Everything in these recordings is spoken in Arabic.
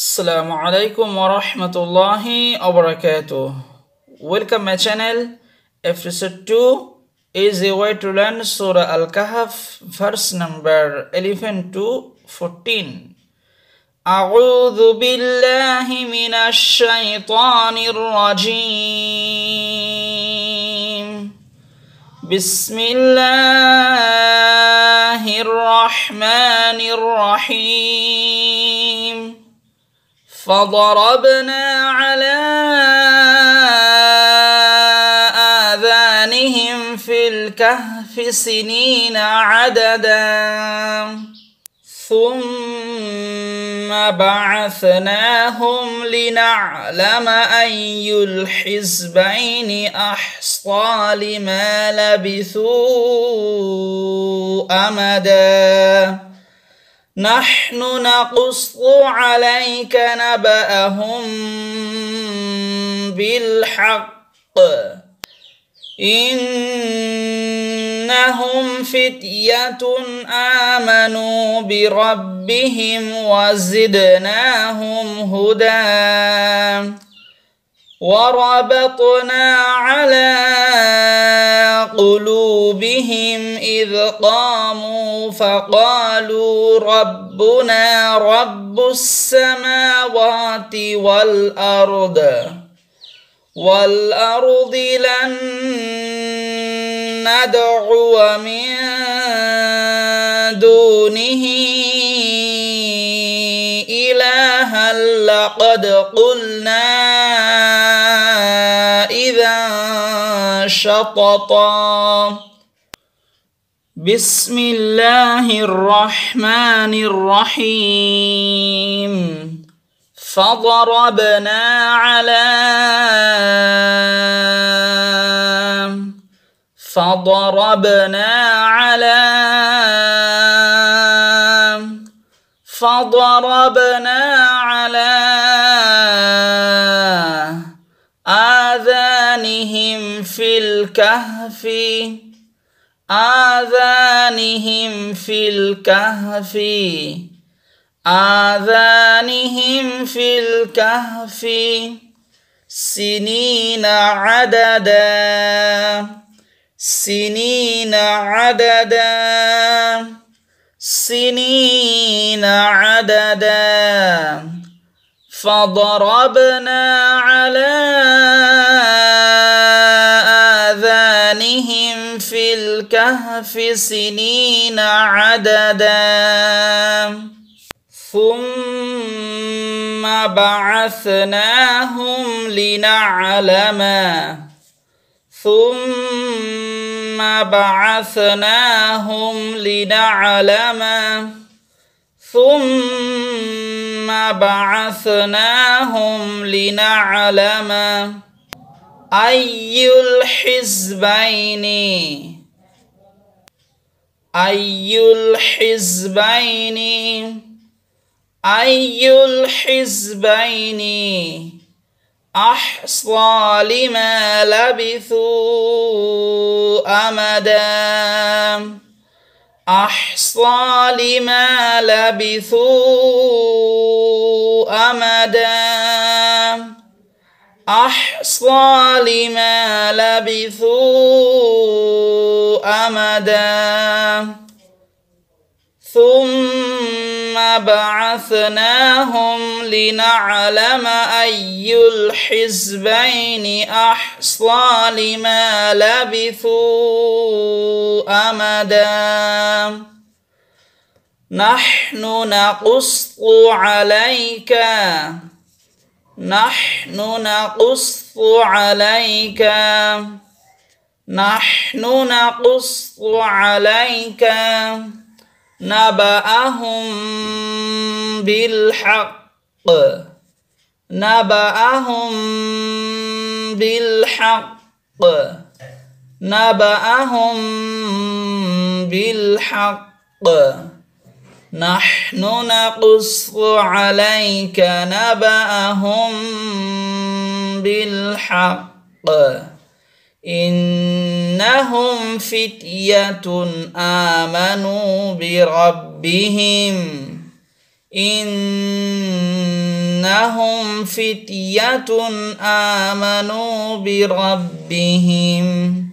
السلام عليكم wa rahmatullahi wa barakatuh. Welcome my channel. Episode 2 is a way to learn Surah Al-Kahf verse number 11 to 14. أعوذ بالله من الشيطان الرجيم بسم الله الرحمن الرحيم فضربنا على آذانهم في الكهف سنين عددا ثم بعثناهم لنعلم أي الحزبين أحصى لما لبثوا أمداً نحن نقص عليك نبأهم بالحق إنهم فتية آمنوا بربهم وزدناهم هدى وربطنا على قلوبهم إذ قاموا فقالوا ربنا رب السماوات والأرض والأرض لن ندعو من دونه إلها لقد قلنا شططا بسم الله الرحمن الرحيم فضربنا على فضربنا على فضربنا في الكهف آذانهم في الكهف آذانهم في الكهف سنين عددا سنين عددا سنين عددا فضربنا على الكهف سنين عددا ثم بعثناهم لنعلم ثم بعثناهم لنعلم ثم بعثناهم لنعلم أي الحزبين أي الحزبين أي الحزبين أحصى لما لبثوا أمدا أحصى لما لبثوا أمدا أحصى الأمصال ما لبثوا أمدا ثم بعثناهم لنعلم أي الحزبين أحصى لما لبثوا أمدا نحن نقص عليك نحن نقص عليك نحن نقص عليك نبأهم بالحق نبأهم بالحق نبأهم بالحق نحن نقص عليك نبأهم بالحق إنهم فتية آمنوا بربهم إنهم فتية آمنوا بربهم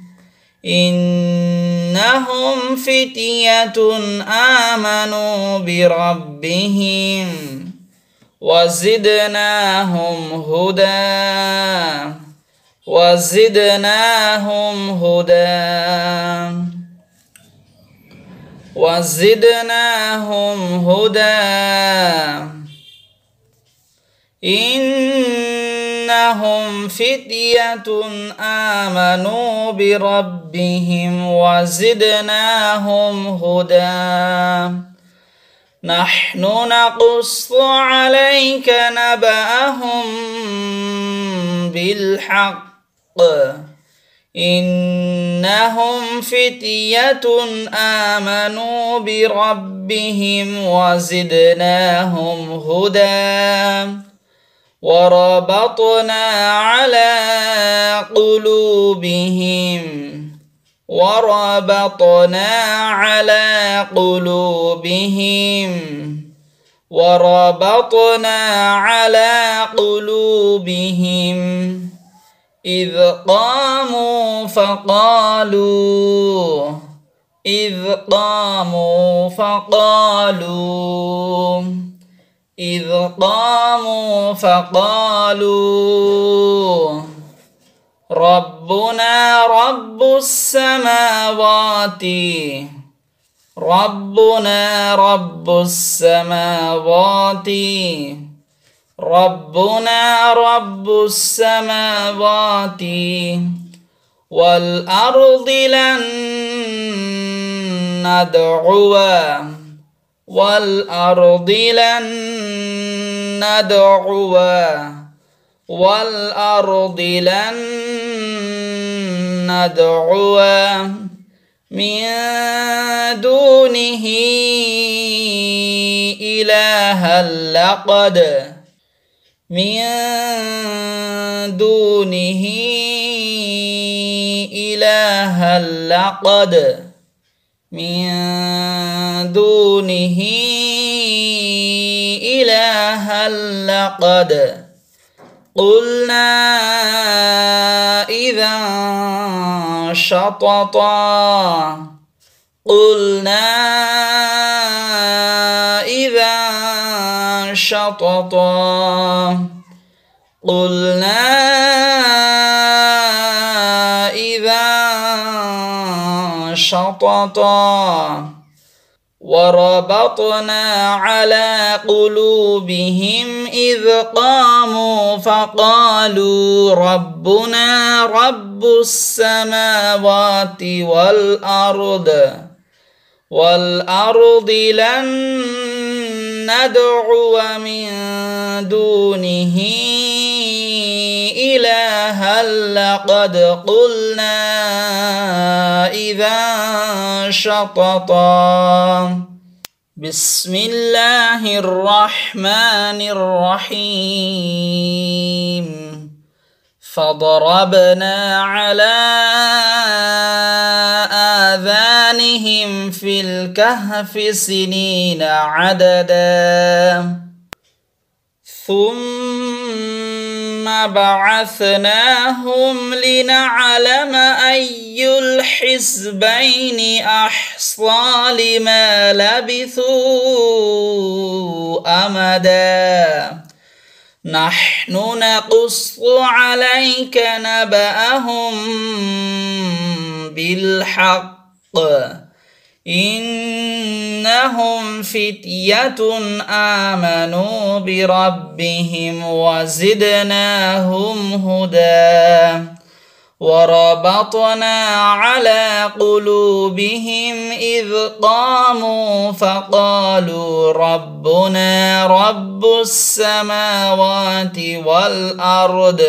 إنهم فتية آمنوا بربهم وزدناهم هدى وزدناهم هدى وزدناهم هدى إن إنهم فتية آمنوا بربهم وزدناهم هدى نحن نقص عليك نبأهم بالحق إنهم فتية آمنوا بربهم وزدناهم هدى وربطنا على قلوبهم وربطنا على قلوبهم وربطنا على قلوبهم إذ قاموا فقالوا إذ قاموا فقالوا إذ قاموا فقالوا ربنا رب السماوات ربنا رب السماوات ربنا رب السماوات والأرض لن ندعوها والأرض لن ندعو والأرض لن ندعوى من دونه إلها لقد من دونه إلها لقد من دونه إلها لقد قلنا إذا شططا قلنا إذا شططا قلنا شططا وربطنا على قلوبهم إذ قاموا فقالوا ربنا رب السماوات والأرض والأرض لن ندعو من دونه إلها لقد قلنا إذا شططا بسم الله الرحمن الرحيم فضربنا على آذانهم في الكهف سنين عددا ثم ثم بعثناهم لنعلم أي الحزبين أحصى لما لبثوا أمدا نحن نقص عليك نبأهم بالحق إنهم فتية آمنوا بربهم وزدناهم هدى وربطنا على قلوبهم إذ قاموا فقالوا ربنا رب السماوات والأرض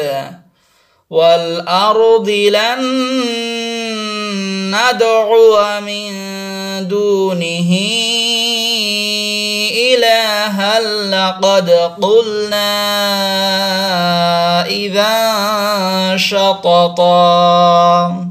والأرض لن ندعو من دونه إلها لقد قلنا إذا شططا